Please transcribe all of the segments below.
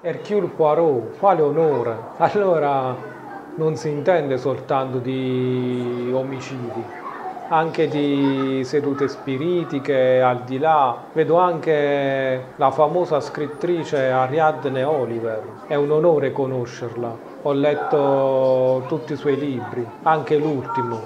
Hercule Poirot, quale onore! Allora non si intende soltanto di omicidi, anche di sedute spiritiche, al di là. Vedo anche la famosa scrittrice Ariadne Oliver, è un onore conoscerla. Ho letto tutti i suoi libri, anche l'ultimo,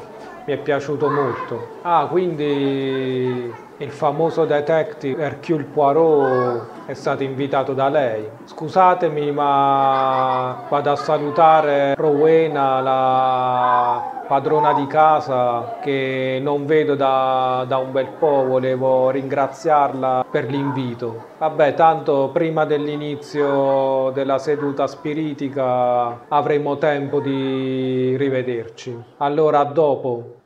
mi è piaciuto molto. Ah, quindi il famoso detective Hercule Poirot è stato invitato da lei. Scusatemi ma vado a salutare Rowena, la padrona di casa che non vedo da, da, un bel po', volevo ringraziarla per l'invito. Vabbè, tanto prima dell'inizio della seduta spiritica avremo tempo di rivederci. Allora, dopo.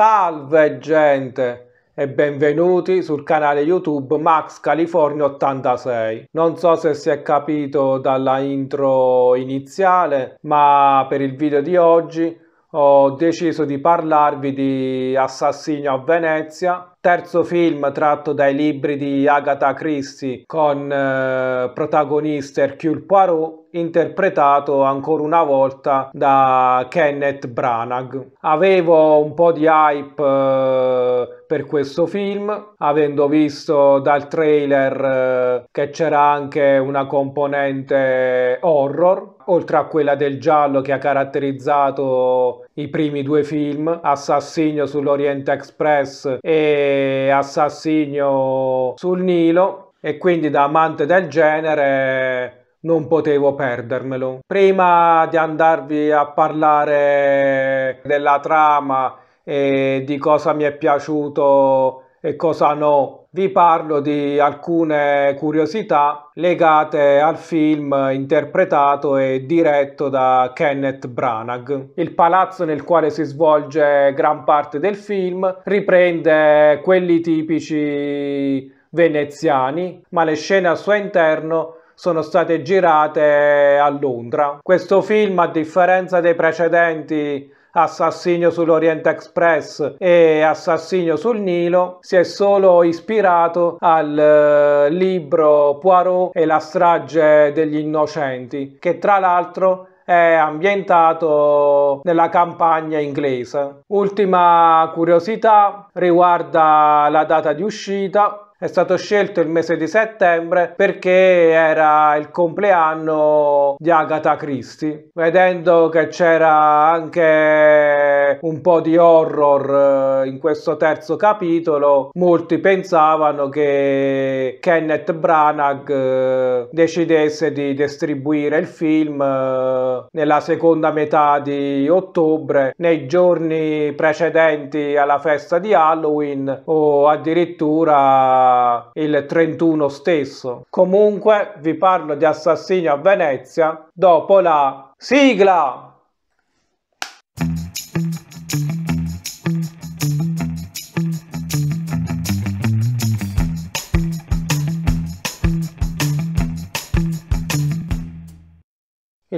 Salve gente e benvenuti sul canale YouTube Max California 86. Non so se si è capito dalla intro iniziale, ma per il video di oggi ho deciso di parlarvi di Assassino a Venezia terzo film tratto dai libri di Agatha Christie con eh, protagonista Hercule Poirot interpretato ancora una volta da Kenneth Branagh. Avevo un po' di hype eh, per questo film, avendo visto dal trailer eh, che c'era anche una componente horror, oltre a quella del giallo che ha caratterizzato i primi due film, Assassino sull'Oriente Express e Assassino sul Nilo e quindi da amante del genere non potevo perdermelo. Prima di andarvi a parlare della trama e di cosa mi è piaciuto e cosa no. Vi parlo di alcune curiosità legate al film interpretato e diretto da Kenneth Branagh. Il palazzo nel quale si svolge gran parte del film riprende quelli tipici veneziani, ma le scene al suo interno sono state girate a Londra. Questo film, a differenza dei precedenti, Assassino sull'Oriente Express e Assassino sul Nilo, si è solo ispirato al eh, libro Poirot e la strage degli innocenti, che tra l'altro è ambientato nella campagna inglese. Ultima curiosità riguarda la data di uscita, è stato scelto il mese di settembre perché era il compleanno di Agatha Christie vedendo che c'era anche un po' di horror eh, in questo terzo capitolo molti pensavano che Kenneth Branagh eh, decidesse di distribuire il film eh, nella seconda metà di ottobre nei giorni precedenti alla festa di Halloween o addirittura il 31 stesso. Comunque vi parlo di Assassini a Venezia dopo la sigla.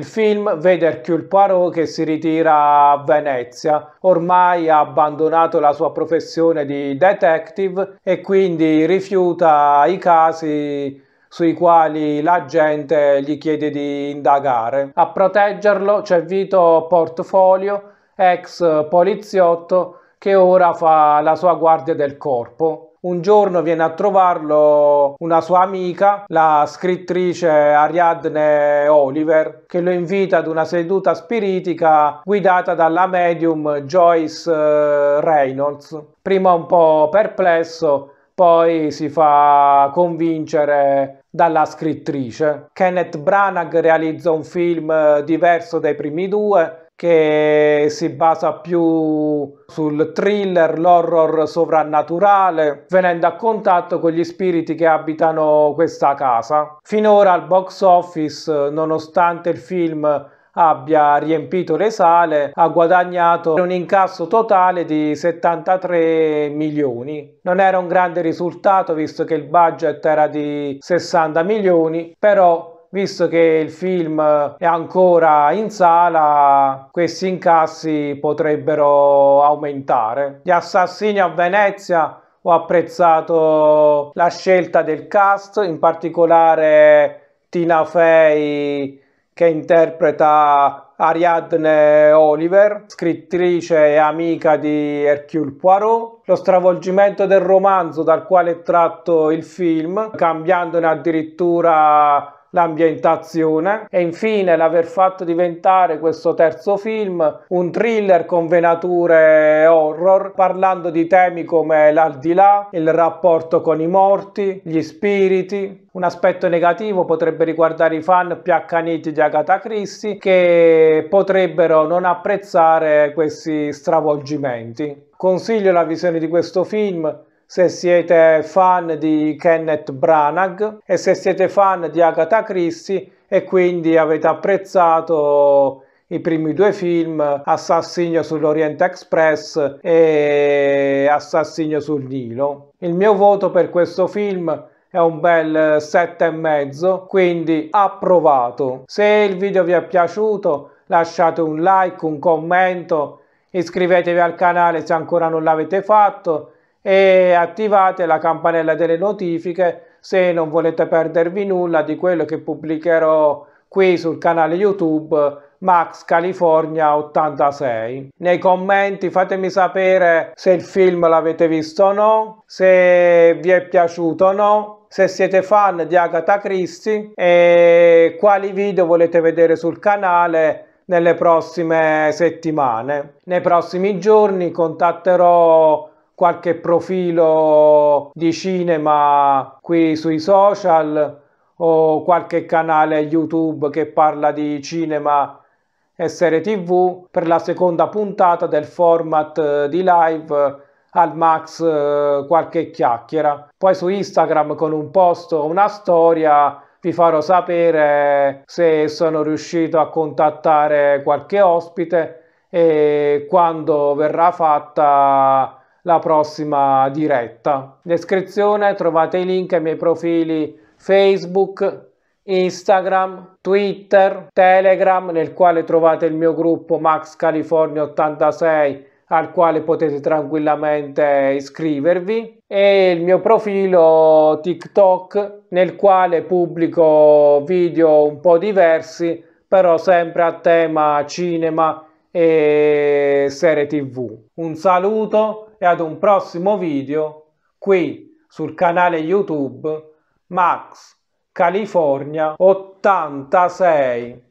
Il film vede Hercule Poirot che si ritira a Venezia, ormai ha abbandonato la sua professione di detective e quindi rifiuta i casi sui quali la gente gli chiede di indagare. A proteggerlo c'è Vito Portfolio, ex poliziotto, che ora fa la sua guardia del corpo. Un giorno viene a trovarlo una sua amica, la scrittrice Ariadne Oliver, che lo invita ad una seduta spiritica guidata dalla medium Joyce eh, Reynolds. Prima un po' perplesso, poi si fa convincere dalla scrittrice. Kenneth Branagh realizza un film eh, diverso dai primi due che si basa più sul thriller, l'horror sovrannaturale, venendo a contatto con gli spiriti che abitano questa casa. Finora al box office, nonostante il film abbia riempito le sale, ha guadagnato un incasso totale di 73 milioni. Non era un grande risultato visto che il budget era di 60 milioni, però visto che il film è ancora in sala, questi incassi potrebbero aumentare. Gli assassini a Venezia ho apprezzato la scelta del cast, in particolare Tina Fey che interpreta Ariadne Oliver, scrittrice e amica di Hercule Poirot, lo stravolgimento del romanzo dal quale è tratto il film, cambiandone addirittura l'ambientazione e infine l'aver fatto diventare questo terzo film un thriller con venature horror parlando di temi come l'aldilà, il rapporto con i morti, gli spiriti. Un aspetto negativo potrebbe riguardare i fan più accaniti di Agatha Christie che potrebbero non apprezzare questi stravolgimenti. Consiglio la visione di questo film se siete fan di Kenneth Branagh e se siete fan di Agatha Christie e quindi avete apprezzato i primi due film Assassino sull'Oriente Express e Assassino sul Nilo. Il mio voto per questo film è un bel e mezzo, quindi approvato. Se il video vi è piaciuto lasciate un like, un commento, iscrivetevi al canale se ancora non l'avete fatto e attivate la campanella delle notifiche se non volete perdervi nulla di quello che pubblicherò qui sul canale YouTube Max California 86. Nei commenti fatemi sapere se il film l'avete visto o no, se vi è piaciuto o no, se siete fan di Agatha Christie e quali video volete vedere sul canale nelle prossime settimane. Nei prossimi giorni contatterò qualche profilo di cinema qui sui social o qualche canale YouTube che parla di cinema e serie TV per la seconda puntata del format eh, di live al max eh, qualche chiacchiera. Poi su Instagram con un post o una storia vi farò sapere se sono riuscito a contattare qualche ospite e quando verrà fatta la prossima diretta. In descrizione trovate i link ai miei profili Facebook, Instagram, Twitter, Telegram, nel quale trovate il mio gruppo Max California 86 al quale potete tranquillamente iscrivervi e il mio profilo TikTok nel quale pubblico video un po' diversi però sempre a tema cinema e serie tv. Un saluto e ad un prossimo video qui sul canale YouTube Max California 86.